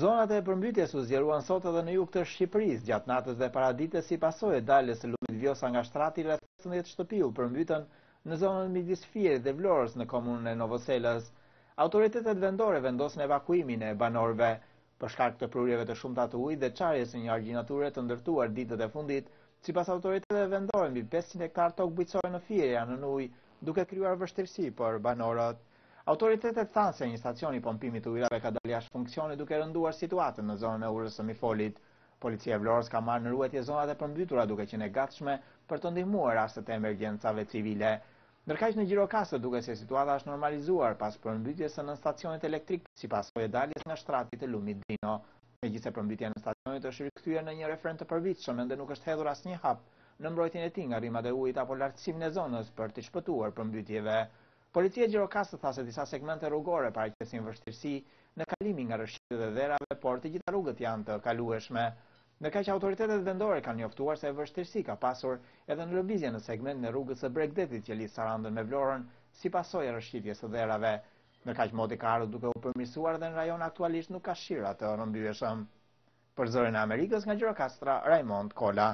Zonat e përmbytjes u zjeruan sot edhe në juk të Shqipëris, gjatë natës dhe paradite si pasoj e së lumit vjosa nga shtrati rrethësën e shtëpiu përmbytën në zonën midis firë dhe vlorës në komunën e Novoselës. Autoritetet vendore vendosën evakuimin e banorve për shkak të prurjeve të shumë të atë ujtë dhe qarjes një arginature të ndërtuar ditët e fundit, si pas autoritetet vendore mbi 500 hektar tokë bujtësojë në janë në ujë duke kryuar vështirësi për banorët. Autoritetet thanë se një stacion i pompimi të ujrave ka dalë shë funksionit duke rënduar situatën në zonën e urës së Mifolit. Policia e Vlorës ka marrë në ruetje zonat e përmbytura duke qene gatshme për të ndihmuar rastet e emergjensave civile. Nërkajsh në Gjirokastë duke se situata është normalizuar pas përmbytjes në stacionit elektrik si po e daljes nga shtratit e lumit dino. Me gjithse përmbytje në stacionit është rikëtyre në një referent të përvitëshëm e ndë nuk është hedhur asë një hap në mbrojtjën e ti nga rima e ujt apo lartësim në zonës për të shpëtuar përmbytjeve. Policia Gjirokastë tha se disa segmente rrugore para që si në vështirësi në kalimi nga rëshqyë dhe dherave, por të gjitha rrugët janë të kalueshme. Në ka që autoritetet vendore kanë njoftuar se vështirësi ka pasur edhe në lëbizje në segment në rrugës e bregdetit që lisë sarandën me vlorën si pasoj e rëshqytjes e dherave. Në ka që modi ka arru duke u përmisuar dhe në rajon aktualisht nuk ka shira të nëmbyveshëm. Për zërën Amerikës nga Gjirokastra, Raimond Kola.